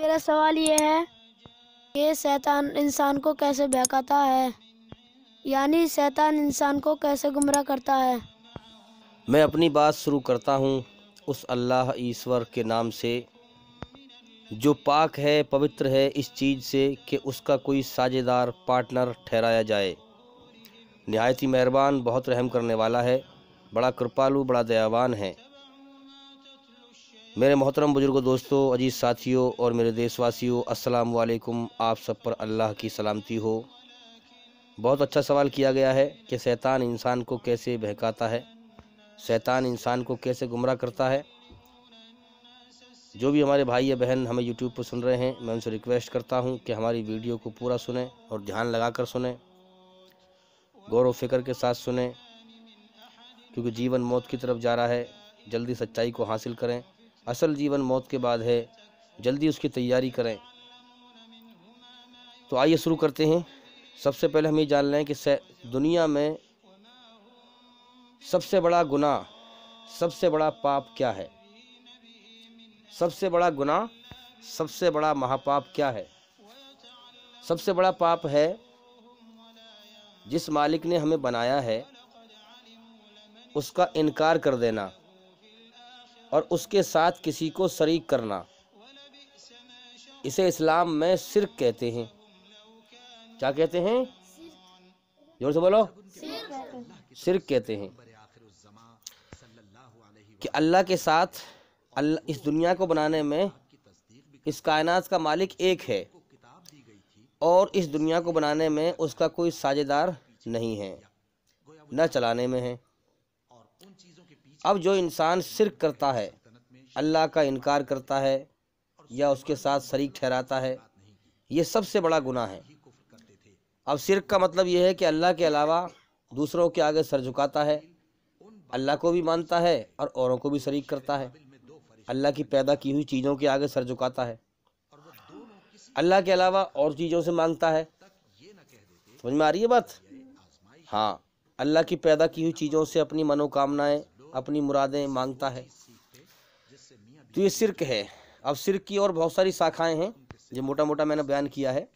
मेरा सवाल ये है कि शैतान इंसान को कैसे बहकाता है यानी शैतान इंसान को कैसे गुमराह करता है मैं अपनी बात शुरू करता हूँ उस अल्लाह ईश्वर के नाम से जो पाक है पवित्र है इस चीज़ से कि उसका कोई साझेदार पार्टनर ठहराया जाए नहायती मेहरबान बहुत रहम करने वाला है बड़ा कृपालु बड़ा दयावान है मेरे मोहतरम बुजुर्गों दोस्तों अजीज़ साथियों और मेरे देशवासियों अस्सलाम वालेकुम आप सब पर अल्लाह की सलामती हो बहुत अच्छा सवाल किया गया है कि शैतान इंसान को कैसे बहकाता है शैतान इंसान को कैसे गुमराह करता है जो भी हमारे भाई या बहन हमें यूट्यूब पर सुन रहे हैं मैं उनसे रिक्वेस्ट करता हूं कि हमारी वीडियो को पूरा सुने और ध्यान लगा कर सुने गौर फिक्र के साथ सुने क्योंकि जीवन मौत की तरफ जा रहा है जल्दी सच्चाई को हासिल करें असल जीवन मौत के बाद है जल्दी उसकी तैयारी करें तो आइए शुरू करते हैं सबसे पहले हम ये जान लें कि दुनिया में सबसे बड़ा गुनाह सबसे बड़ा पाप क्या है सबसे बड़ा गुनाह सबसे बड़ा महापाप क्या है सबसे बड़ा पाप है जिस मालिक ने हमें बनाया है उसका इनकार कर देना और उसके साथ किसी को शरीक करना इसे इस्लाम में सिर्क कहते हैं क्या कहते हैं जोर से बोलो सिर्क कहते हैं कि अल्लाह के साथ अल्लाह इस दुनिया को बनाने में इस कायनात का मालिक एक है और इस दुनिया को बनाने में उसका कोई साझेदार नहीं है न चलाने में है अब जो इंसान शिरक करता है अल्लाह का इनकार करता है या उसके साथ शरीक ठहराता है ये सबसे बड़ा गुनाह है अब शिरक का मतलब यह है कि अल्लाह के अलावा दूसरों के आगे सर झुकाता है अल्लाह को भी मानता है और औरों को भी शरीक करता है अल्लाह की पैदा की हुई चीज़ों के आगे सर झुकाता है अल्लाह के अलावा और चीज़ों से मांगता है समझ में आ रही है बात हाँ अल्लाह की पैदा की हुई चीज़ों से अपनी मनोकामनाएं अपनी मुरादें मांगता है तो ये सिरक है अब सिरक की और बहुत सारी शाखाएं हैं जो मोटा मोटा मैंने बयान किया है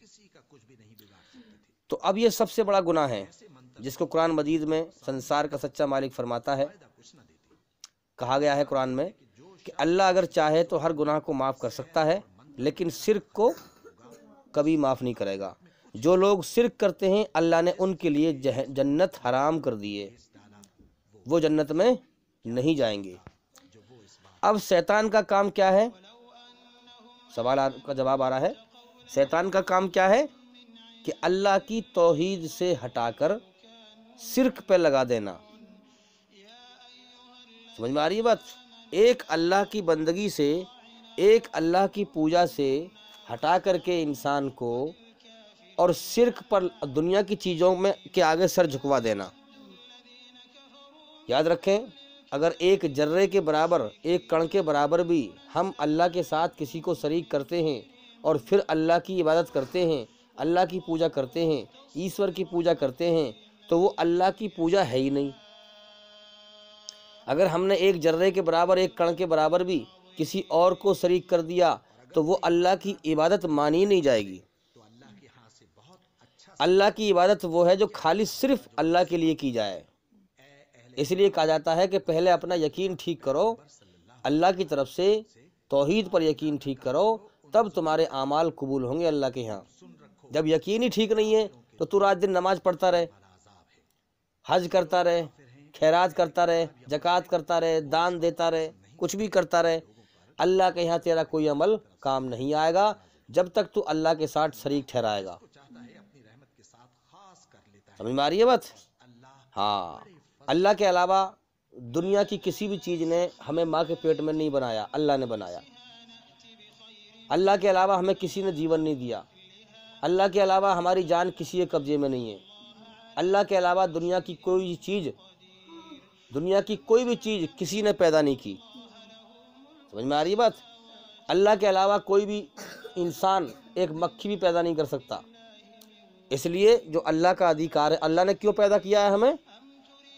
तो अब ये सबसे बड़ा गुना है जिसको कुरान मजीद में संसार का सच्चा मालिक फरमाता है कहा गया है कुरान में कि अल्लाह अगर चाहे तो हर गुनाह को माफ़ कर सकता है लेकिन सिरक को कभी माफ़ नहीं करेगा जो लोग सिरक करते हैं अल्लाह ने उनके लिए जन्नत हराम कर दिए वो जन्नत में नहीं जाएंगे अब शैतान का काम क्या है सवाल का जवाब आ रहा है शैतान का काम क्या है कि अल्लाह की तोहीद से हटाकर सिर्क पे लगा देना समझ में आ रही है बात एक अल्लाह की बंदगी से एक अल्लाह की पूजा से हटा करके इंसान को और सिर्क पर दुनिया की चीज़ों में के आगे सर झुकवा देना याद रखें अगर एक जर्रे के बराबर एक कण के बराबर भी हम अल्लाह के साथ किसी को शरीक करते हैं और फिर अल्लाह की इबादत करते हैं अल्लाह की पूजा करते हैं ईश्वर की पूजा करते हैं तो वो अल्लाह की पूजा है ही नहीं अगर हमने एक जर्रे के बराबर एक कण के बराबर भी किसी और को शरीक कर दिया तो वो अल्लाह की इबादत मानी नहीं जाएगी अल्लाह की इबादत वो है जो खाली सिर्फ अल्लाह के लिए की जाए इसलिए कहा जाता है कि पहले अपना यकीन ठीक करो अल्लाह की तरफ से तोहहीद पर यकीन ठीक करो तब तुम्हारे अमाल कबूल होंगे अल्लाह के यहाँ जब यकीन ही ठीक नहीं है तो तू रात दिन नमाज पढ़ता रहे हज करता रहे खैराज करता रहे जक़ात करता रहे दान देता रहे कुछ भी करता रहे अल्लाह के यहाँ तेरा कोई अमल काम नहीं आएगा जब तक तू अल्लाह के साथ शरीक ठहराएगा समझ है बात हाँ अल्लाह के अलावा दुनिया की किसी भी चीज़ ने हमें माँ के पेट में नहीं बनाया अल्लाह ने बनाया अल्लाह के अलावा हमें किसी ने जीवन नहीं दिया अल्लाह के अलावा हमारी जान किसी के कब्ज़े में नहीं है अल्लाह के अलावा दुनिया की कोई चीज़ दुनिया की कोई भी चीज़ किसी ने पैदा नहीं की समझ में आ रही बात अल्लाह के अलावा कोई भी इंसान एक मक्खी भी पैदा नहीं कर सकता इसलिए जो अल्लाह का अधिकार है अल्लाह ने क्यों पैदा किया है हमें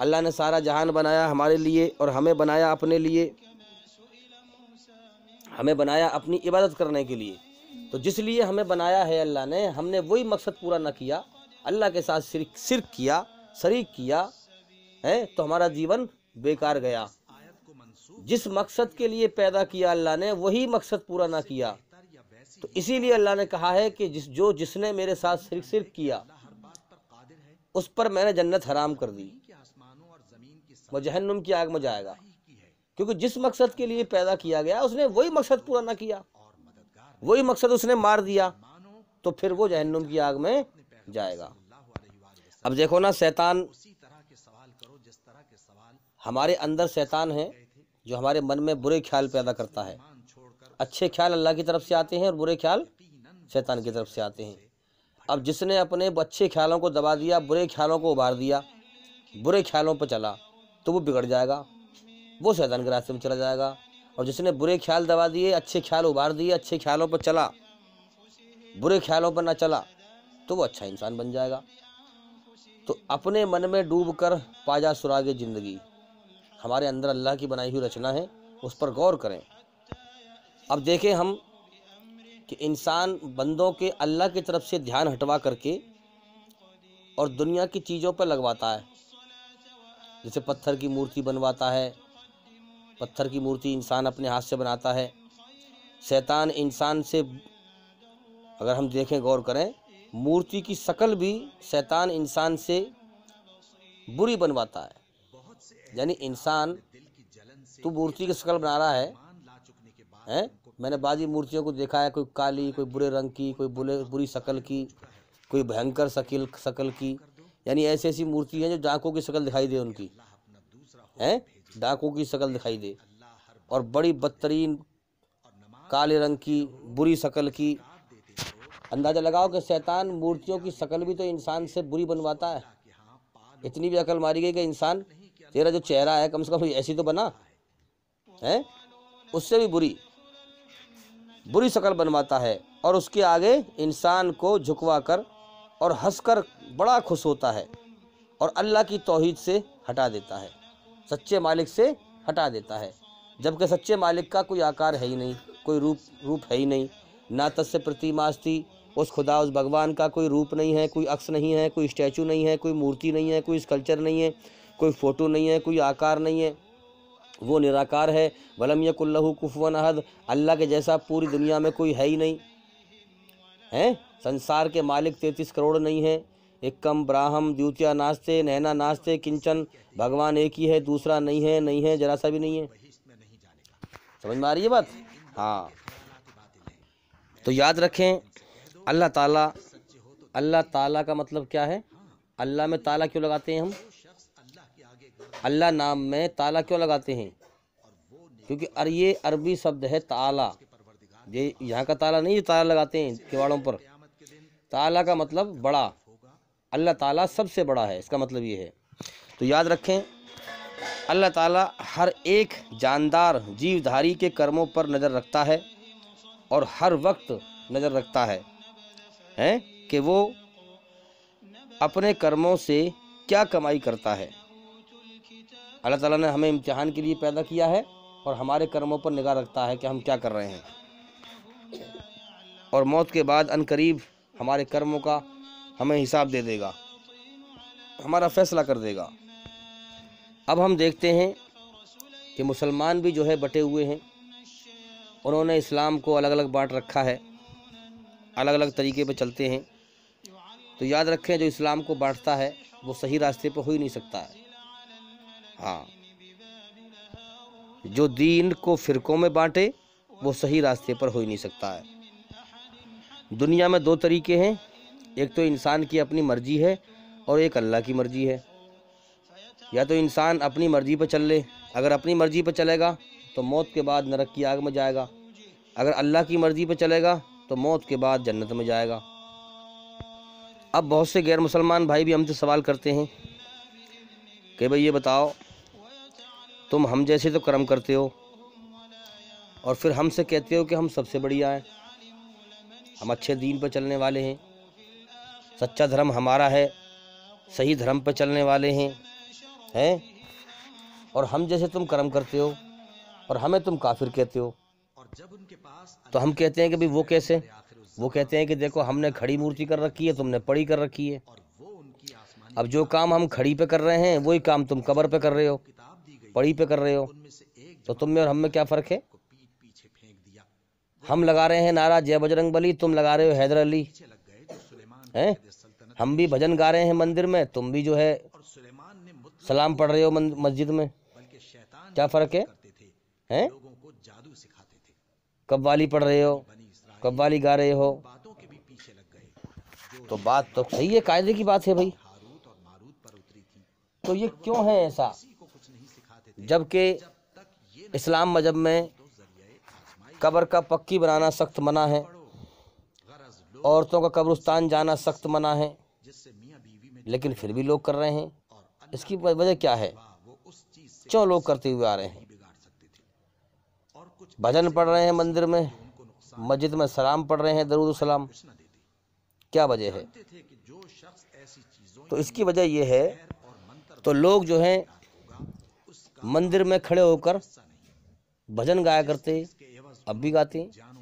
अल्लाह ने सारा जहान बनाया हमारे लिए और हमें बनाया अपने लिए हमें बनाया अपनी इबादत करने के लिए तो जिस लिए हमें बनाया है अल्लाह ने हमने वही मकसद पूरा ना किया अल्लाह के साथ सिर सिर किया शरीक किया है तो हमारा जीवन बेकार गया जिस मकसद के लिए पैदा किया अल्लाह ने वही मकसद पूरा ना किया तो इसीलिए अल्लाह ने कहा है कि जिस जो जिसने मेरे साथ सिर सिर किया उस पर मैंने जन्नत हराम कर दी वह जहन्नुम की आग में जाएगा क्योंकि जिस मकसद के लिए पैदा किया गया उसने वही मकसद पूरा ना किया वही मकसद उसने मार दिया तो फिर वो जहन्नुम की आग में जाएगा अब देखो ना शैतान हमारे अंदर शैतान है जो हमारे मन में बुरे ख्याल पैदा करता है अच्छे ख्याल अल्लाह की तरफ से आते हैं और बुरे ख्याल शैतान की तरफ से आते हैं अब जिसने अपने अच्छे ख्यालों को दबा दिया बुरे ख्यालों को उभार दिया बुरे ख्यालों पर चला तो वो बिगड़ जाएगा वो शैतान के रास्ते में चला जाएगा और जिसने बुरे ख्याल दबा दिए अच्छे ख्याल उभार दिए अच्छे ख्यालों पर चला बुरे ख्यालों पर ना चला तो वो अच्छा इंसान बन जाएगा तो अपने मन में डूब कर पाजा सुरागे ज़िंदगी हमारे अंदर अल्लाह की बनाई हुई रचना है उस पर गौर करें अब देखें हम कि इंसान बंदों के अल्लाह की तरफ से ध्यान हटवा करके और दुनिया की चीज़ों पर लगवाता है जैसे पत्थर की मूर्ति बनवाता है पत्थर की मूर्ति इंसान अपने हाथ से बनाता है शैतान इंसान से अगर हम देखें गौर करें मूर्ति की शक्ल भी शैतान इंसान से बुरी बनवाता है यानी इंसान तो मूर्ति की शक्ल बना रहा है हैं मैंने बाजी मूर्तियों को देखा है कोई काली कोई बुरे रंग की कोई बुरे बुरी शक्ल की कोई भयंकर शकल शक्ल की यानी ऐसी ऐसी मूर्ति हैं जो डाकों की शक्ल दिखाई दे उनकी हैं डाकों की शक्ल दिखाई दे और बड़ी बदतरीन काले रंग की बुरी शक्ल की अंदाज़ा लगाओ कि शैतान मूर्तियों की शक्ल भी तो इंसान से बुरी बनवाता है इतनी भी अकल मारी गई कि इंसान तेरा जो चेहरा है कम से कम ऐसी तो बना है उससे भी बुरी बुरी शक्ल बनवाता है और उसके आगे इंसान को झुकवा कर और हंसकर बड़ा खुश होता है और अल्लाह की तोहद से हटा देता है सच्चे मालिक से हटा देता है जबकि सच्चे मालिक का कोई आकार है ही नहीं कोई रूप रूप है ही नहीं ना तस्य प्रतिमास्ती उस खुदा उस भगवान का कोई रूप नहीं है कोई अक्स नहीं है कोई स्टैचू नहीं है कोई मूर्ति नहीं है कोई स्कल्चर नहीं है कोई फ़ोटो नहीं है कोई आकार नहीं है वो निराकार है वलम यकुल्लहू कुफवन अहद अल्लाह के जैसा पूरी दुनिया में कोई है ही नहीं हैं संसार के मालिक तैतीस करोड़ नहीं है कम ब्राह्म द्वितिया नाचते नैना नाश्ते किंचन भगवान एक ही है दूसरा नहीं है नहीं है जरा सा भी नहीं है समझ में आ रही है बात हाँ तो याद रखें अल्लाह ताला अल्लाह ताला का मतलब क्या है अल्लाह में ताला क्यों लगाते हैं हम अल्लाह नाम में ताला क्यों लगाते हैं क्योंकि अरे ये अरबी शब्द है ताला ये यहाँ का ताला नहीं ये ताला लगाते हैं किवाड़ों पर ताला का मतलब बड़ा अल्लाह ताला सबसे बड़ा है इसका मतलब ये है तो याद रखें अल्लाह ताला हर एक जानदार जीवधारी के कर्मों पर नज़र रखता है और हर वक्त नज़र रखता है हैं कि वो अपने कर्मों से क्या कमाई करता है अल्लाह ताला ने हमें इम्तिहान के लिए पैदा किया है और हमारे कर्मों पर निगाह रखता है कि हम क्या कर रहे हैं और मौत के बाद अनकरीब हमारे कर्मों का हमें हिसाब दे देगा हमारा फैसला कर देगा अब हम देखते हैं कि मुसलमान भी जो है बटे हुए हैं उन्होंने इस्लाम को अलग अलग बांट रखा है अलग अलग तरीके पर चलते हैं तो याद रखें जो इस्लाम को बांटता है वो सही रास्ते पर हो ही नहीं सकता है हाँ जो दीन को फ़िरकों में बांटे वो सही रास्ते पर हो ही नहीं सकता है दुनिया में दो तरीके हैं एक तो इंसान की अपनी मर्ज़ी है और एक अल्लाह की मर्ज़ी है या तो इंसान अपनी मर्ज़ी पर चल ले अगर अपनी मर्ज़ी पर चलेगा तो मौत के बाद नरक की आग में जाएगा अगर अल्लाह की मर्ज़ी पर चलेगा तो मौत के बाद जन्नत में जाएगा अब बहुत से गैर मुसलमान भाई भी हमसे सवाल करते हैं कि भाई ये बताओ तुम हम जैसे तो कर्म करते हो और फिर हमसे कहते हो कि हम सबसे बढ़िया हैं हम अच्छे दीन पर चलने वाले हैं सच्चा धर्म हमारा है सही धर्म पर चलने वाले हैं हैं और हम जैसे तुम कर्म करते हो और हमें तुम काफिर कहते हो तो हम कहते हैं कि भाई वो कैसे वो कहते हैं कि देखो हमने खड़ी मूर्ति कर रखी है तुमने पड़ी कर रखी है अब जो काम हम खड़ी पे कर रहे हैं वही काम तुम कबर पे कर रहे हो पड़ी पे कर रहे हो तो तुम में और हम में क्या फ़र्क है हम लगा रहे हैं नारा जय बजरंग बली तुम लगा रहे हो हैदर अली है हम भी भजन गा रहे हैं मंदिर में तुम भी जो है सलाम पढ़ रहे हो मस्जिद में क्या फ़र्क है हैं कव्वाली पढ़ रहे हो कव्वाली गा रहे हो तो बात तो सही है कायदे की बात है भाई तो ये क्यों है ऐसा जबकि इस्लाम मजहब में कब्र का पक्की बनाना सख्त मना है औरतों का कब्रस्तान जाना सख्त मना है लेकिन फिर भी लोग कर रहे हैं इसकी वजह क्या है क्यों लोग करते हुए आ रहे हैं भजन पढ़ रहे हैं मंदिर में मस्जिद में सलाम पढ़ रहे हैं दरूद सलाम क्या वजह है तो इसकी वजह यह है तो लोग जो हैं मंदिर में खड़े होकर भजन गाया करते अब भी गाते हैं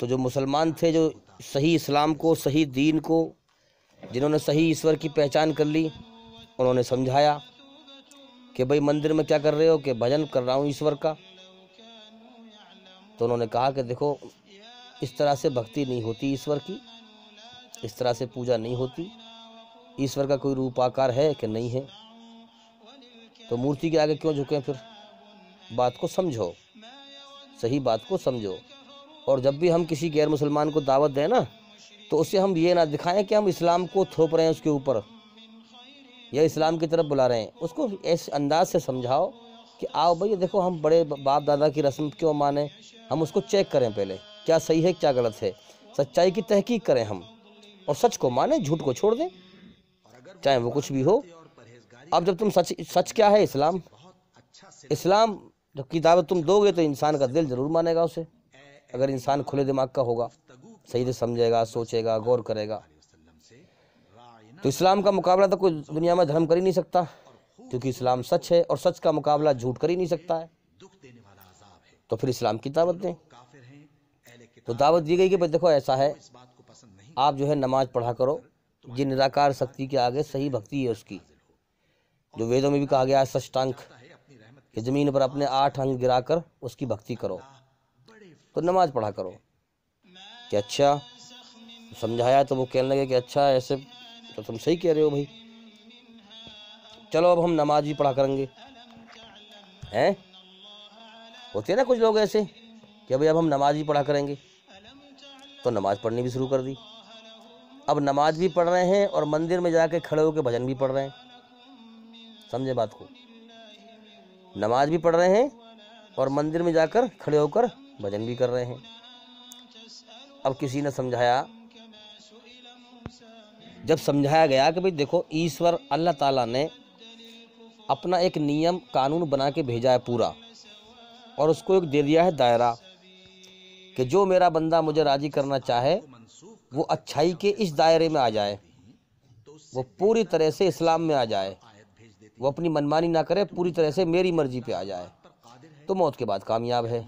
तो जो मुसलमान थे जो सही इस्लाम को सही दीन को जिन्होंने सही ईश्वर की पहचान कर ली उन्होंने समझाया कि भाई मंदिर में क्या कर रहे हो कि भजन कर रहा हूँ ईश्वर का तो उन्होंने कहा कि देखो इस तरह से भक्ति नहीं होती ईश्वर की इस तरह से पूजा नहीं होती ईश्वर का कोई रूप आकार है कि नहीं है तो मूर्ति के आगे क्यों झुके फिर बात को समझो सही बात को समझो और जब भी हम किसी गैर मुसलमान को दावत दें ना तो उसे हम ये ना दिखाएं कि हम इस्लाम को थोप रहे हैं उसके ऊपर या इस्लाम की तरफ बुला रहे हैं उसको ऐसे अंदाज से समझाओ कि आओ भैया देखो हम बड़े बाप दादा की रस्म क्यों माने हम उसको चेक करें पहले क्या सही है क्या गलत है सच्चाई की तहकीक करें हम और सच को माने झूठ को छोड़ दें चाहे वो कुछ भी हो अब जब तुम सच सच क्या है इस्लाम इस्लाम जब किताबें तुम दोगे तो इंसान का दिल ज़रूर मानेगा उसे अगर इंसान खुले दिमाग का होगा सही से समझेगा सोचेगा गौर करेगा तो इस्लाम का मुकाबला तो कोई दुनिया में धर्म कर ही नहीं सकता क्योंकि इस्लाम सच है और सच का मुकाबला झूठ कर ही नहीं सकता है तो फिर इस्लाम की दावत दें तो दावत दी गई कि भाई देखो ऐसा है आप जो है नमाज पढ़ा करो जिन निराकार शक्ति के आगे सही भक्ति है उसकी जो वेदों में भी कहा गया है सष्टांक कि ज़मीन पर अपने आठ अंग गिरा कर उसकी भक्ति करो तो नमाज पढ़ा करो कि अच्छा समझाया तो वो कहने लगे कि अच्छा ऐसे तो तुम सही कह रहे हो भाई चलो अब हम नमाज भी पढ़ा करेंगे हैं होते हैं ना कुछ लोग ऐसे कि भाई अब हम नमाज भी पढ़ा करेंगे तो नमाज पढ़नी भी शुरू कर दी अब नमाज भी पढ़ रहे हैं और मंदिर में जाके खड़े होकर भजन भी पढ़ रहे हैं समझे बात को नमाज भी पढ़ रहे हैं और मंदिर में जाकर खड़े होकर भजन भी कर रहे हैं अब किसी ने समझाया जब समझाया गया कि भाई देखो ईश्वर अल्लाह ताला ने अपना एक नियम कानून बना के भेजा है पूरा और उसको एक दे दिया है दायरा कि जो मेरा बंदा मुझे राज़ी करना चाहे वो अच्छाई के इस दायरे में आ जाए वो पूरी तरह से इस्लाम में आ जाए वो अपनी मनमानी ना करे पूरी तरह से मेरी मर्जी पे आ जाए तो मौत के बाद कामयाब है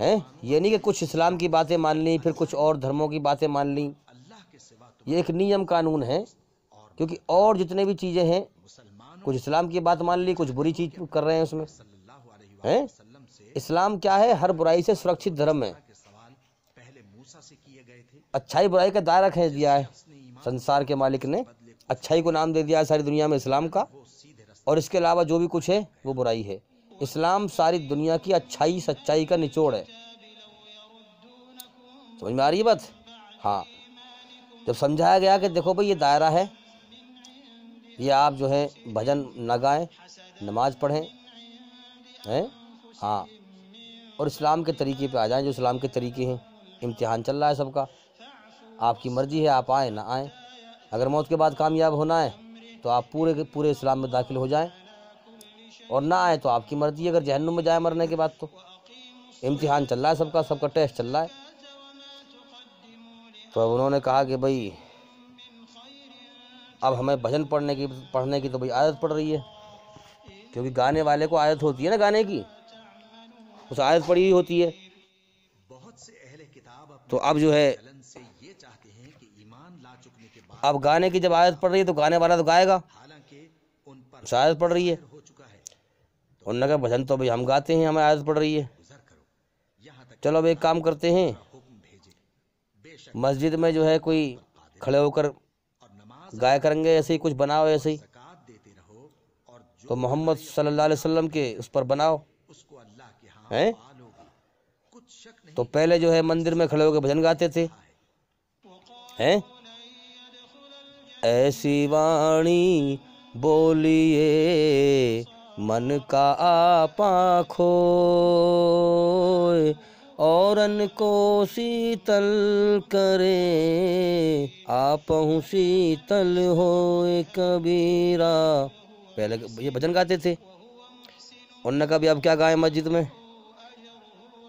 हैं ये नहीं कि कुछ इस्लाम की बातें मान ली फिर कुछ और धर्मों की बातें मान ली ये एक नियम कानून है क्योंकि और जितने भी चीज़ें हैं कुछ इस्लाम की बात मान ली कुछ बुरी चीज़ कर रहे हैं उसमें हैं इस्लाम क्या है हर बुराई से सुरक्षित धर्म है अच्छाई बुराई का दायरा खेच दिया है संसार के मालिक ने अच्छाई को नाम दे दिया है सारी दुनिया में इस्लाम का और इसके अलावा जो भी कुछ है वो बुराई है इस्लाम सारी दुनिया की अच्छाई सच्चाई का निचोड़ है समझ में आ रही है बात हाँ जब समझाया गया कि देखो भाई ये दायरा है ये आप जो है भजन न गाएँ नमाज पढ़ें हैं हाँ और इस्लाम के तरीके पे आ जाएं जो इस्लाम के तरीके हैं इम्तिहान चल रहा है सबका आपकी मर्ज़ी है आप आए ना आए अगर मौत के बाद कामयाब होना है तो आप पूरे के पूरे इस्लाम में दाखिल हो जाएं और ना आए तो आपकी मर्ज़ी अगर जहनुम में जाए मरने के बाद तो इम्तिहान चल रहा है सबका सबका टेस्ट चल रहा है तो अब उन्होंने कहा कि भाई अब हमें भजन पढ़ने की पढ़ने की तो भाई आदत पड़ रही है क्योंकि गाने वाले को आदत होती है ना गाने की उस आदत पड़ी हुई होती है तो अब जो है अब गाने की जब आयत पड़ रही है तो गाने वाला तो गाएगा शायद पड़ रही है तो उन्होंने कहा भजन तो अभी हम गाते हैं हमें आयत पड़ रही है चलो अब एक काम करते हैं मस्जिद में जो है कोई खड़े होकर गाया करेंगे ऐसे ही कुछ बनाओ ऐसे ही तो मोहम्मद सल्लल्लाहु अलैहि वसल्लम के उस पर बनाओ हैं तो पहले जो है मंदिर में खड़े होकर भजन गाते थे हैं ऐसी वाणी बोलिए मन का आपा खो और को शीतल करे आप शीतल हो कबीरा पहले ये भजन गाते थे उनने कहा भी अब क्या गाएं मस्जिद में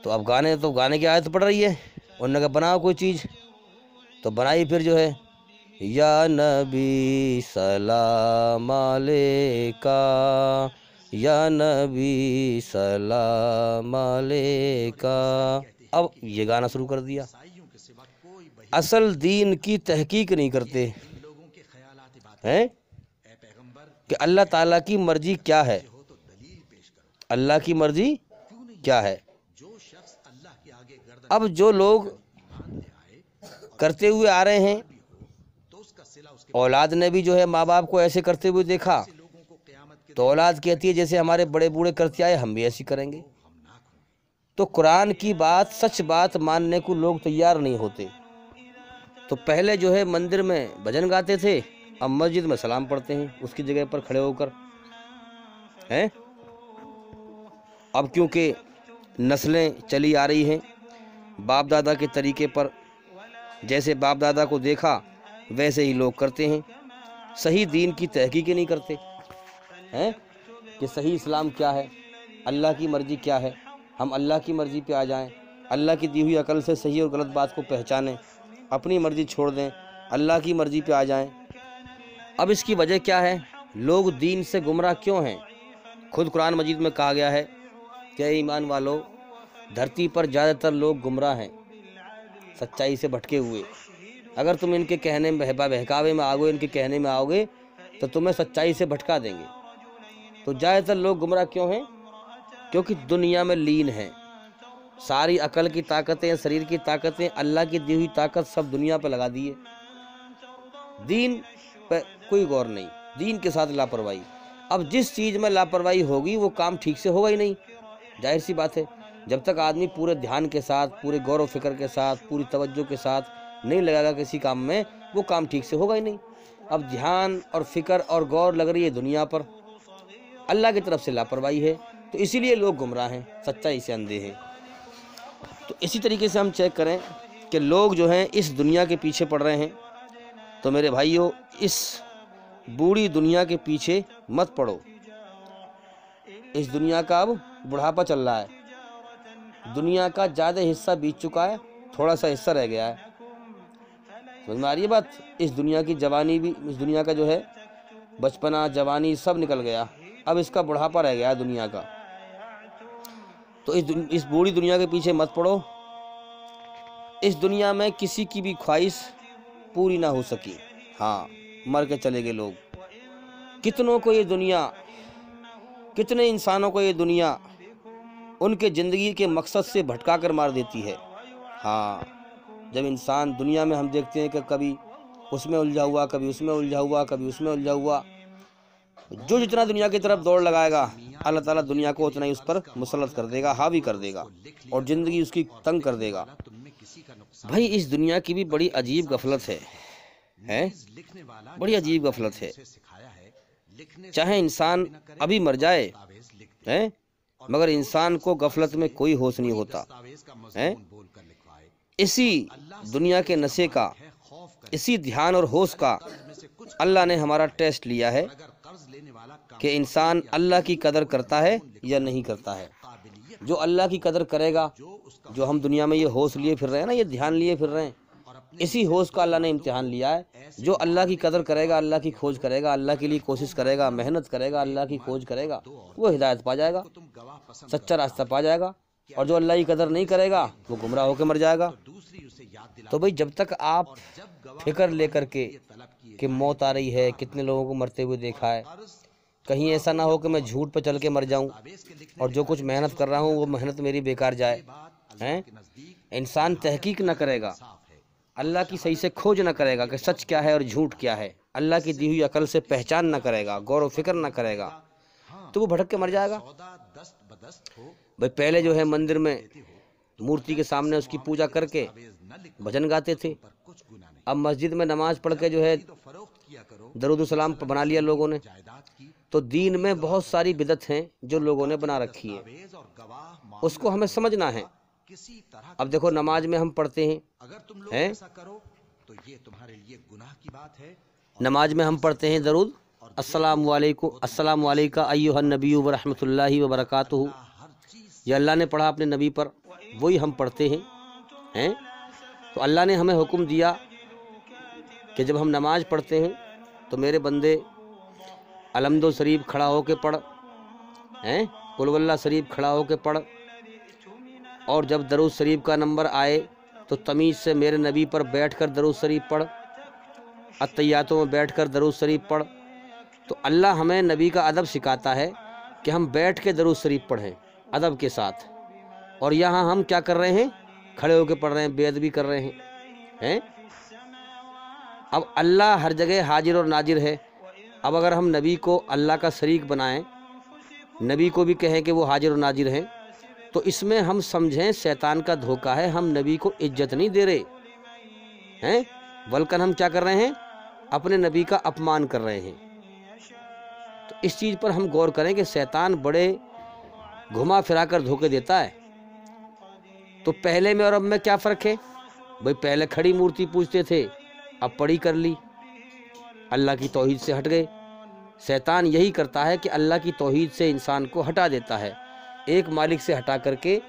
तो अब गाने तो गाने की आयत पड़ रही है उनने कहा बनाओ कोई चीज़ तो बनाई फिर जो है या नबी सलाम का या नबी सलाम का अब ये गाना शुरू कर दिया असल दीन की तहकीक नहीं करते हैं कि अल्लाह ताला की मर्जी क्या है अल्लाह की मर्जी क्या है अब जो लोग करते हुए आ रहे हैं औलाद ने भी जो है माँ बाप को ऐसे करते हुए देखा तो औलाद कहती है जैसे हमारे बड़े बूढ़े करते आए हम भी ऐसी करेंगे तो, तो कुरान की बात सच बात मानने को लोग तैयार नहीं होते तो पहले जो है मंदिर में भजन गाते थे अब मस्जिद में सलाम पढ़ते हैं उसकी जगह पर खड़े होकर हैं अब क्योंकि नस्लें चली आ रही हैं बाप दादा के तरीके पर जैसे बाप दादा को देखा वैसे ही लोग करते हैं सही दीन की तहकीकें नहीं करते हैं कि सही इस्लाम क्या है अल्लाह की मर्ज़ी क्या है हम अल्लाह की मर्ज़ी पे आ जाएं अल्लाह की दी हुई अकल से सही और गलत बात को पहचानें अपनी मर्ज़ी छोड़ दें अल्लाह की मर्ज़ी पे आ जाएं अब इसकी वजह क्या है लोग दीन से गुमराह क्यों हैं खुद कुरान मजीद में कहा गया है कि ईमान वालों धरती पर ज़्यादातर लोग गुमराह हैं सच्चाई से भटके हुए अगर तुम इनके कहने में बहकावे में आओगे इनके कहने में आओगे तो तुम्हें सच्चाई से भटका देंगे तो ज़्यादातर लोग गुमराह क्यों हैं क्योंकि दुनिया में लीन हैं सारी अकल की ताकतें शरीर की ताकतें अल्लाह की दी हुई ताकत सब दुनिया पर लगा दिए दीन पर कोई गौर नहीं दीन के साथ लापरवाही अब जिस चीज़ में लापरवाही होगी वो काम ठीक से होगा ही नहीं जाहिर सी बात है जब तक आदमी पूरे ध्यान के साथ पूरे गौर व फिक्र के साथ पूरी तवज्जो के साथ नहीं लगाएगा किसी काम में वो काम ठीक से होगा ही नहीं अब ध्यान और फिक्र और गौर लग रही है दुनिया पर अल्लाह की तरफ से लापरवाही है तो इसीलिए लोग गुमराह हैं सच्चाई से अंधे हैं तो इसी तरीके से हम चेक करें कि लोग जो हैं इस दुनिया के पीछे पड़ रहे हैं तो मेरे भाइयों इस बूढ़ी दुनिया के पीछे मत पड़ो इस दुनिया का अब बुढ़ापा चल रहा है दुनिया का ज़्यादा हिस्सा बीत चुका है थोड़ा सा हिस्सा रह गया है समझ में आ रही है बात इस दुनिया की जवानी भी इस दुनिया का जो है बचपना जवानी सब निकल गया अब इसका बुढ़ापा रह गया दुनिया का तो इस इस बूढ़ी दुनिया के पीछे मत पड़ो इस दुनिया में किसी की भी ख्वाहिश पूरी ना हो सकी हाँ मर के चले गए लोग कितनों को ये दुनिया कितने इंसानों को ये दुनिया उनके ज़िंदगी के मकसद से भटका कर मार देती है हाँ जब इंसान दुनिया में हम देखते हैं कि कभी उसमें उलझा हुआ कभी उसमें उलझा हुआ कभी उसमें उलझा हुआ जो जितना दुनिया की तरफ दौड़ लगाएगा अल्लाह ताला दुनिया को उतना ही उस पर मुसलत कर देगा हावी कर देगा और ज़िंदगी उसकी तंग कर देगा भाई इस दुनिया की भी बड़ी अजीब गफलत है हैं? बड़ी अजीब गफलत है चाहे इंसान अभी मर जाए हैं मगर इंसान को गफलत में कोई होश नहीं होता है इसी दुनिया के नशे का इसी ध्यान और होश का अल्लाह ने हमारा टेस्ट लिया है कि इंसान अल्लाह की कदर करता है या नहीं करता है जो अल्लाह की कदर करेगा जो हम दुनिया में ये होश लिए फिर रहे हैं ना ये ध्यान लिए फिर रहे हैं इसी होश का अल्लाह ने इम्तिहान लिया है जो अल्लाह की कदर करेगा अल्लाह की खोज करेगा अल्लाह के लिए कोशिश करेगा मेहनत करेगा अल्लाह की खोज करेगा वो हिदायत पा जाएगा सच्चा रास्ता पा जाएगा और जो अल्लाह की कदर नहीं करेगा वो गुमराह होकर मर जाएगा तो, तो भाई जब तक आप फिक्र लेकर के कि मौत आ रही है हाँ, कितने लोगों को मरते हुए देखा है कहीं ऐसा ना हो कि मैं झूठ पर चल के मर जाऊं और जो कुछ मेहनत कर रहा हूं वो मेहनत मेरी बेकार जाए हैं इंसान तहकीक ना करेगा अल्लाह की सही से खोज ना करेगा कि सच क्या है और झूठ क्या है अल्लाह की दी हुई अकल से पहचान ना करेगा गौर व फिक्र ना करेगा हाँ, तो वो भटक के मर जाएगा भाई पहले जो है मंदिर में मूर्ति के सामने उसकी पूजा करके भजन गाते थे अब मस्जिद में नमाज पढ़ के जो है दरुद सलाम बना लिया लोगों ने तो दीन में बहुत सारी बिदत हैं जो लोगों ने बना रखी है उसको हमें समझना है अब देखो नमाज में हम पढ़ते हैं अगर तुम लोग करो तो ये तुम्हारे लिए गुनाह की बात है नमाज में हम पढ़ते हैं दरुद असलम वालेकुम असलम वालेका अयोहन नबी वरहमतुल्लाहि वबरकatuh ये अल्लाह ने पढ़ा अपने नबी पर वही हम पढ़ते हैं हैं तो अल्लाह ने हमें हुक्म दिया कि जब हम नमाज पढ़ते हैं तो मेरे बंदे अलमदो शरीफ खड़ा होकर पढ़ हैं कुलवल्ला शरीफ खड़ा होकर पढ़ और जब दरुज शरीफ का नंबर आए तो तमीज़ से मेरे नबी पर बैठ कर दरुज शरीफ पढ़ अतयातों में बैठ कर दरुज शरीफ पढ़ तो अल्लाह हमें नबी का अदब सिखाता है कि हम बैठ के दरुज शरीफ पढ़ें अदब के साथ और यहाँ हम क्या कर रहे हैं खड़े होकर पढ़ रहे हैं बेअदबी कर रहे हैं हैं अब अल्लाह हर जगह हाजिर और नाजिर है अब अगर हम नबी को अल्लाह का शरीक बनाएं नबी को भी कहें कि वो हाजिर और नाजिर हैं तो इसमें हम समझें शैतान का धोखा है हम नबी को इज्जत नहीं दे रहे हैं बल्कन हम क्या कर रहे हैं अपने नबी का अपमान कर रहे हैं तो इस चीज़ पर हम गौर करें कि शैतान बड़े घुमा फिरा कर धोखे देता है तो पहले में और अब में क्या फ़र्क है भाई पहले खड़ी मूर्ति पूजते थे अब पड़ी कर ली अल्लाह की तोहद से हट गए शैतान यही करता है कि अल्लाह की तोहिद से इंसान को हटा देता है एक मालिक से हटा करके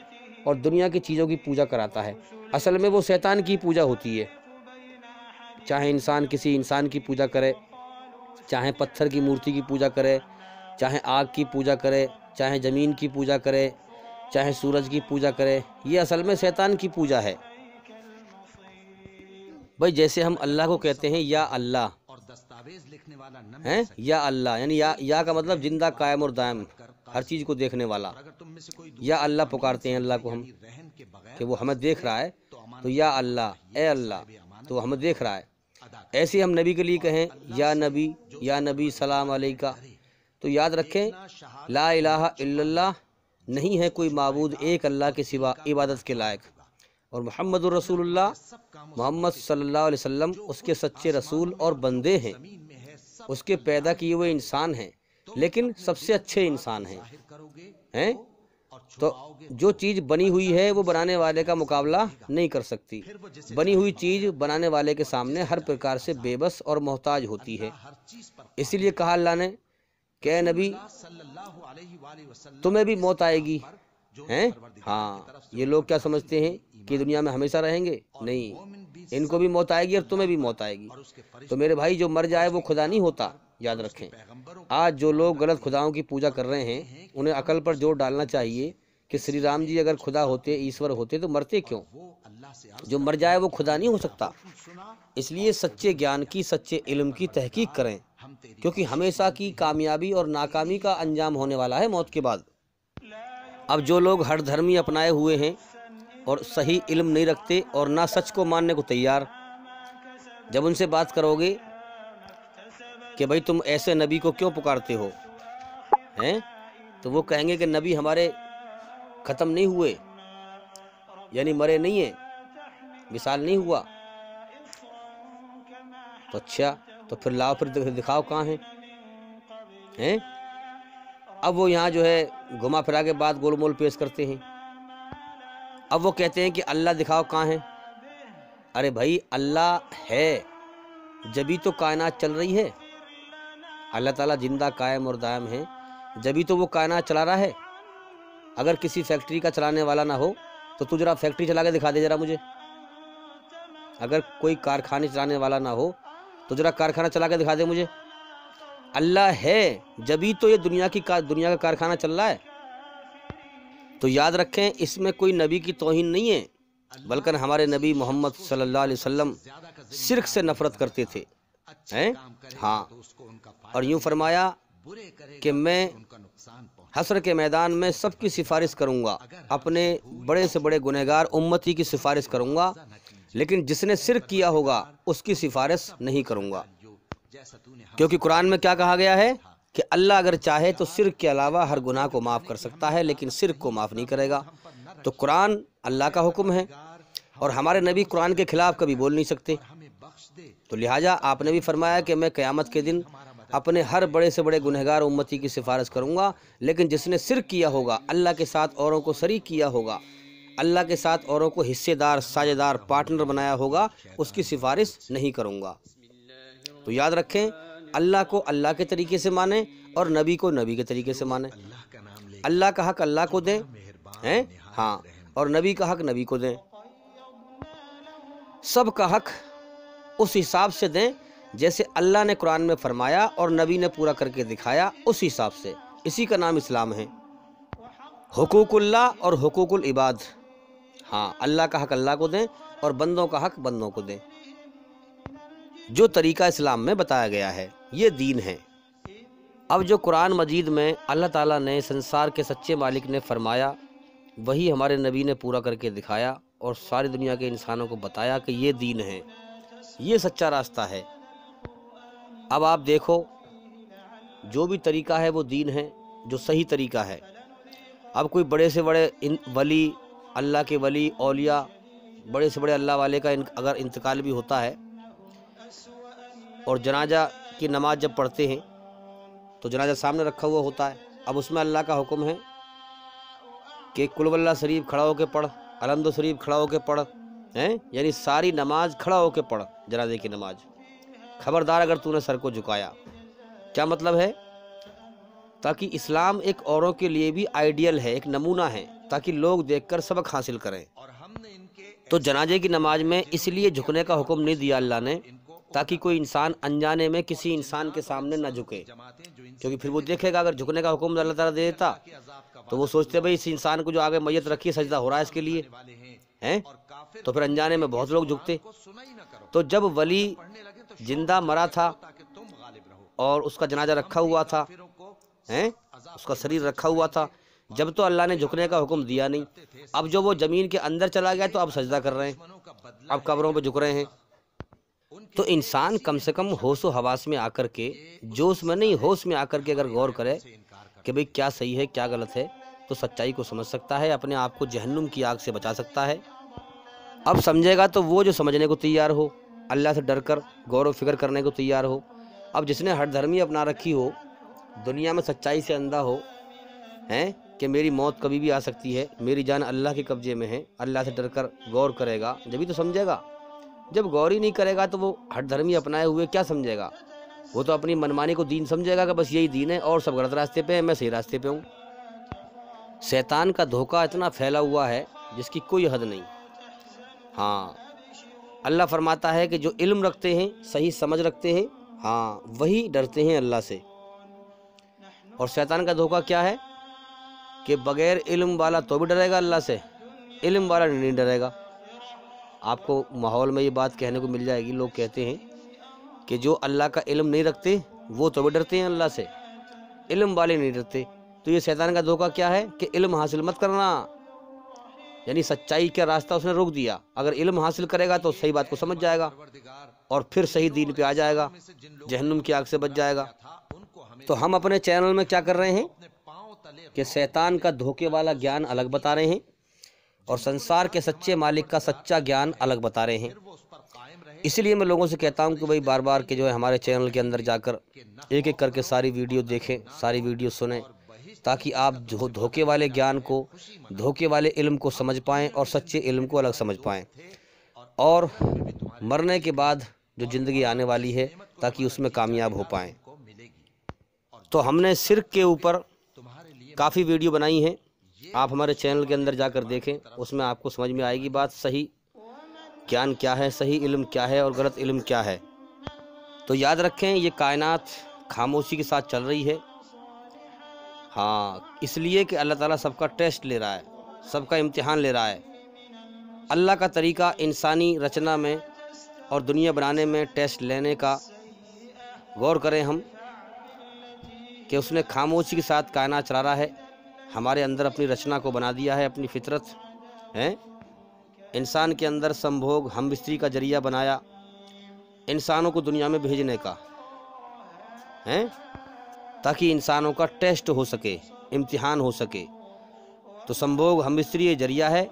और दुनिया की चीज़ों की पूजा कराता है असल में वो शैतान की पूजा होती है चाहे इंसान किसी इंसान की पूजा करे चाहे पत्थर की मूर्ति की पूजा करे चाहे आग की पूजा करे चाहे ज़मीन की पूजा करे चाहे सूरज की पूजा करे ये असल में शैतान की पूजा है भाई जैसे हम अल्लाह को कहते हैं या अल्लाह हैं या अल्लाह यानी या या का मतलब जिंदा कायम और दायम हर चीज़ को देखने वाला या अल्लाह पुकारते हैं अल्लाह को हम कि वो हमें देख रहा है तो या अल्लाह ए अल्लाह तो हमें देख रहा है ऐसे हम नबी के लिए कहें या नबी या नबी सलाम अलैका तो याद रखें ला इलाहा नहीं है कोई मबूद एक अल्लाह के सिवा इबादत के लायक और मोहम्मद रसूल मोहम्मद सल्ला वसम उसके सच्चे रसूल और बंदे हैं उसके पैदा किए हुए इंसान हैं लेकिन सबसे अच्छे इंसान हैं हैं तो जो चीज़ बनी हुई है वो बनाने वाले का मुकाबला नहीं कर सकती बनी हुई चीज़ बनाने वाले के सामने हर प्रकार से बेबस और मोहताज होती है इसीलिए कहा अल्लाह ने कह नबी तुम्हें भी मौत आएगी हैं हाँ ये लोग क्या समझते हैं कि दुनिया में हमेशा रहेंगे नहीं इनको भी मौत आएगी और तुम्हें भी मौत आएगी तो मेरे भाई जो मर जाए वो खुदा नहीं होता याद रखें आज जो लोग गलत खुदाओं की पूजा कर रहे हैं उन्हें अकल पर जोर डालना चाहिए कि श्री राम जी अगर खुदा होते ईश्वर होते तो मरते क्यों जो मर जाए वो खुदा नहीं हो सकता इसलिए सच्चे ज्ञान की सच्चे इल्म की तहकीक करें क्योंकि हमेशा की कामयाबी और नाकामी का अंजाम होने वाला है मौत के बाद अब जो लोग हर धर्मी अपनाए हुए हैं और सही इल्म नहीं रखते और ना सच को मानने को तैयार जब उनसे बात करोगे कि भाई तुम ऐसे नबी को क्यों पुकारते हो हैं तो वो कहेंगे कि नबी हमारे ख़त्म नहीं हुए यानी मरे नहीं हैं मिसाल नहीं हुआ तो अच्छा तो फिर लाओ फिर दिखाओ कहाँ हैं हैं अब वो यहाँ जो है घुमा फिरा के बाद गोलमोल पेश करते हैं अब वो कहते हैं कि अल्लाह दिखाओ कहाँ है अरे भाई अल्लाह है जभी तो कायनात चल रही है अल्लाह ताला जिंदा कायम और दायम है जभी तो वो कायनात चला रहा है अगर किसी फैक्ट्री का चलाने वाला ना हो तो तू जरा फैक्ट्री चला के दिखा दे जरा मुझे अगर कोई कारखाने चलाने वाला ना हो तो ज़रा कारखाना चला के दिखा दे मुझे अल्लाह है जबी तो ये दुनिया की का, दुनिया का कारखाना चल रहा है तो याद रखें इसमें कोई नबी की तोहिन नहीं है बल्कि हमारे नबी मोहम्मद सल्ला वसम सिर सिर्क से नफरत करते थे हैं हाँ और यूँ फरमाया कि मैं हसर के मैदान में सबकी सिफारिश करूंगा अपने बड़े से बड़े गुनहगार उम्मती की सिफारिश करूंगा लेकिन जिसने सिर किया होगा उसकी सिफारिश नहीं करूँगा क्योंकि कुरान में क्या कहा गया है कि अल्लाह अगर चाहे तो सिर के अलावा हर गुनाह को माफ़ कर सकता है लेकिन सिर को माफ़ नहीं करेगा तो कुरान अल्लाह का हुक्म है और हमारे नबी कुरान के खिलाफ कभी बोल नहीं सकते तो लिहाजा आपने भी फरमाया कि मैं क़यामत के दिन अपने हर बड़े से बड़े गुनहगार उम्मती की सिफारिश करूंगा लेकिन जिसने सिर किया होगा अल्लाह के साथ औरों को शरीक किया होगा अल्लाह के साथ औरों को हिस्सेदार साझेदार पार्टनर बनाया होगा उसकी सिफारिश नहीं करूँगा तो याद रखें अल्लाह को अल्लाह के तरीके से माने और नबी को नबी के तरीके से माने अल्लाह का हक अल्लाह को दें हैं हाँ और नबी का हक नबी को दें सब का हक उस हिसाब से दें जैसे अल्लाह ने कुरान में फरमाया और नबी ने पूरा करके दिखाया उस हिसाब से इसी का नाम इस्लाम है हकूकुल्ला और हकूकुल इबाद हाँ अल्लाह का हक अल्लाह को दें और बंदों का हक बंदों को दें जो तरीका इस्लाम में बताया गया है ये दीन है अब जो कुरान मजीद में अल्लाह ताला ने संसार के सच्चे मालिक ने फरमाया वही हमारे नबी ने पूरा करके दिखाया और सारी दुनिया के इंसानों को बताया कि ये दीन है ये सच्चा रास्ता है अब आप देखो जो भी तरीका है वो दीन है जो सही तरीका है अब कोई बड़े से बड़े इन वली अल्लाह के वली औलिया बड़े से बड़े अल्लाह वाले का अगर इंतकाल भी होता है और जनाजा की नमाज़ जब पढ़ते हैं तो जनाजा सामने रखा हुआ होता है अब उसमें अल्लाह का हुक्म है कि कुलवल्ला शरीफ खड़ा होकर पढ़ अलमद शरीफ खड़ा होकर पढ़ हैं यानी सारी नमाज खड़ा होकर पढ़ जनाजे की नमाज खबरदार अगर तूने सर को झुकाया क्या मतलब है ताकि इस्लाम एक औरों के लिए भी आइडियल है एक नमूना है ताकि लोग देखकर सबक हासिल करें तो जनाजे की नमाज में इसलिए झुकने का हुक्म नहीं दिया अल्लाह ने ताकि कोई इंसान अनजाने में किसी इंसान के सामने ना झुके क्योंकि फिर वो देखेगा अगर झुकने का हुक्म अल्लाह ताला देता तो वो सोचते भाई इस इंसान को जो आगे मैयत रखी सजदा हो रहा है इसके लिए हैं तो फिर अनजाने में बहुत लोग झुकते तो जब वली जिंदा मरा था और उसका जनाजा रखा हुआ था हैं उसका शरीर रखा हुआ था जब तो अल्लाह ने झुकने का हुक्म दिया नहीं अब जो वो ज़मीन के अंदर चला गया तो अब सजदा कर रहे हैं अब कब्रों पर झुक रहे हैं तो इंसान कम से कम होश हवास में आकर के जोश में नहीं होश में आकर के अगर गौर करे कि भाई क्या सही है क्या गलत है तो सच्चाई को समझ सकता है अपने आप को जहन्नुम की आग से बचा सकता है अब समझेगा तो वो जो समझने को तैयार हो अल्लाह से डर कर गौर व फिक्र करने को तैयार हो अब जिसने हर धर्मी अपना रखी हो दुनिया में सच्चाई से अंधा हो हैं कि मेरी मौत कभी भी आ सकती है मेरी जान अल्लाह के कब्जे में है अल्लाह से डर कर गौर करेगा जब ही तो समझेगा जब गौर ही नहीं करेगा तो वो हट धर्मी अपनाए हुए क्या समझेगा वो तो अपनी मनमानी को दीन समझेगा कि बस यही दीन है और सब गलत रास्ते पे हैं मैं सही रास्ते पे हूँ शैतान का धोखा इतना फैला हुआ है जिसकी कोई हद नहीं हाँ अल्लाह फरमाता है कि जो इल्म रखते हैं सही समझ रखते हैं हाँ वही डरते हैं अल्लाह से और शैतान का धोखा क्या है कि बग़ैर इल्म वाला तो भी डरेगा अल्लाह से इल्म वाला नहीं डरेगा आपको माहौल में ये बात कहने को मिल जाएगी लोग कहते हैं कि जो अल्लाह का इल्म नहीं रखते वो तो भी डरते हैं अल्लाह से इल्म वाले नहीं डरते तो ये शैतान का धोखा क्या है कि इल्म हासिल मत करना यानी सच्चाई का रास्ता उसने रोक दिया अगर इल्म हासिल करेगा तो सही बात को समझ जाएगा और फिर सही दीन पे आ जाएगा जहनुम की आग से बच जाएगा तो हम अपने चैनल में क्या कर रहे हैं कि शैतान का धोखे वाला ज्ञान अलग बता रहे हैं और संसार के सच्चे मालिक का सच्चा ज्ञान अलग बता रहे हैं इसलिए मैं लोगों से कहता हूं कि भाई बार बार के जो है हमारे चैनल के अंदर जाकर एक एक करके सारी वीडियो देखें सारी वीडियो सुने ताकि आप जो धोखे वाले ज्ञान को धोखे वाले इल्म को समझ पाएँ और सच्चे इल्म को अलग समझ पाएँ और मरने के बाद जो ज़िंदगी आने वाली है ताकि उसमें कामयाब हो पाएँ तो हमने सिर के ऊपर काफ़ी वीडियो बनाई हैं आप हमारे चैनल के अंदर जाकर देखें उसमें आपको समझ में आएगी बात सही ज्ञान क्या है सही इल्म क्या है और गलत इल्म क्या है तो याद रखें ये कायनात खामोशी के साथ चल रही है हाँ इसलिए कि अल्लाह ताला सबका टेस्ट ले रहा है सबका इम्तिहान ले रहा है अल्लाह का तरीका इंसानी रचना में और दुनिया बनाने में टेस्ट लेने का गौर करें हम कि उसने खामोशी के साथ कायना चला रहा है हमारे अंदर अपनी रचना को बना दिया है अपनी फितरत हैं इंसान के अंदर संभोग हम बिस्तरी का जरिया बनाया इंसानों को दुनिया में भेजने का हैं ताकि इंसानों का टेस्ट हो सके इम्तिहान हो सके तो संभोग हम बिस्तरी जरिया है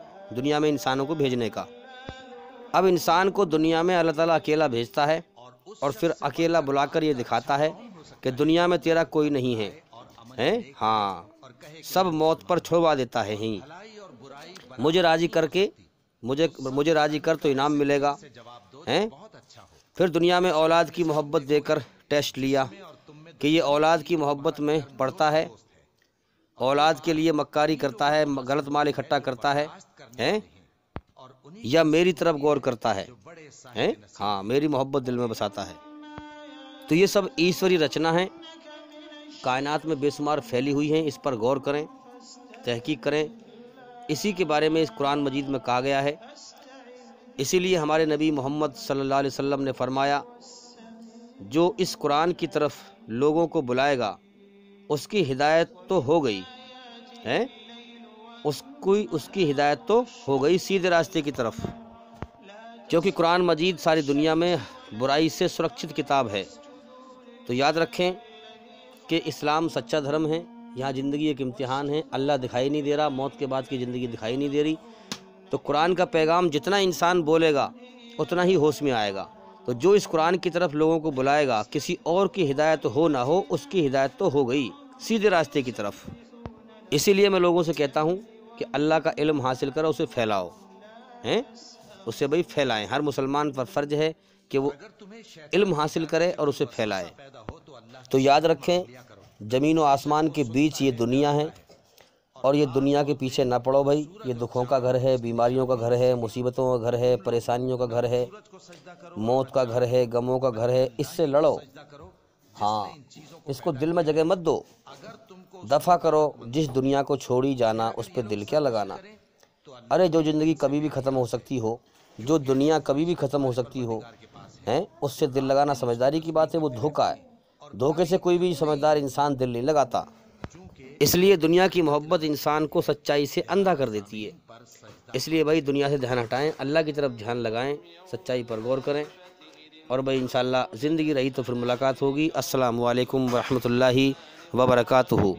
दुनिया में इंसानों को भेजने का अब इंसान को दुनिया में अल्लाह ताला अकेला भेजता है और फिर अकेला बुलाकर ये दिखाता है कि दुनिया में तेरा कोई नहीं है हैं हाँ सब मौत पर छोड़वा देता है ही मुझे राजी करके मुझे मुझे राजी कर तो इनाम मिलेगा हैं फिर दुनिया में औलाद की मोहब्बत देकर टेस्ट लिया कि ये औलाद की मोहब्बत में पड़ता है औलाद के लिए मक्कारी करता है गलत माल इकट्ठा करता है हैं या मेरी तरफ गौर करता है हैं हाँ मेरी मोहब्बत दिल में बसाता है तो ये सब ईश्वरी रचना है कायनात में बेशुमार फैली हुई हैं इस पर गौर करें तहकीक करें इसी के बारे में इस कुरान मजीद में कहा गया है इसीलिए हमारे नबी मोहम्मद सल्लल्लाहु अलैहि वसल्लम ने फरमाया जो इस कुरान की तरफ लोगों को बुलाएगा उसकी हिदायत तो हो गई है उसकी उसकी हिदायत तो हो गई सीधे रास्ते की तरफ क्योंकि कुरान मजीद सारी दुनिया में बुराई से सुरक्षित किताब है तो याद रखें कि इस्लाम सच्चा धर्म है यहाँ ज़िंदगी एक इम्तिहान है अल्लाह दिखाई नहीं दे रहा मौत के बाद की ज़िंदगी दिखाई नहीं दे रही तो कुरान का पैगाम जितना इंसान बोलेगा उतना ही होश में आएगा तो जो इस कुरान की तरफ लोगों को बुलाएगा किसी और की हिदायत हो ना हो उसकी हिदायत तो हो गई सीधे रास्ते की तरफ इसीलिए मैं लोगों से कहता हूँ कि अल्लाह का इल्म हासिल करो उसे फैलाओ हैं उसे भाई फैलाएं हर मुसलमान पर फ़र्ज है कि वो इल्म हासिल करे और उसे फैलाए तो, तो याद रखें ज़मीन व आसमान के बीच ये दुनिया है और ये दुनिया के पीछे ना पड़ो भाई ये दुखों का घर है बीमारियों का घर है मुसीबतों का घर है परेशानियों का घर है मौत का घर है गमों का घर है इससे लड़ो हाँ इसको दिल में जगह मत दो दफ़ा करो जिस दुनिया को छोड़ी जाना उस पर दिल क्या लगाना तो अरे जो ज़िंदगी कभी भी ख़त्म हो सकती हो जो दुनिया कभी भी ख़त्म हो सकती हो हैं उससे दिल लगाना समझदारी की बात है वो धोखा है धोखे से कोई भी समझदार इंसान दिल नहीं लगाता इसलिए दुनिया की मोहब्बत इंसान को सच्चाई से अंधा कर देती है इसलिए भाई दुनिया से ध्यान हटाएं अल्लाह की तरफ ध्यान लगाएं सच्चाई पर गौर करें और भाई इन ज़िंदगी रही तो फिर मुलाकात होगी असलकम वरहमल वबरकू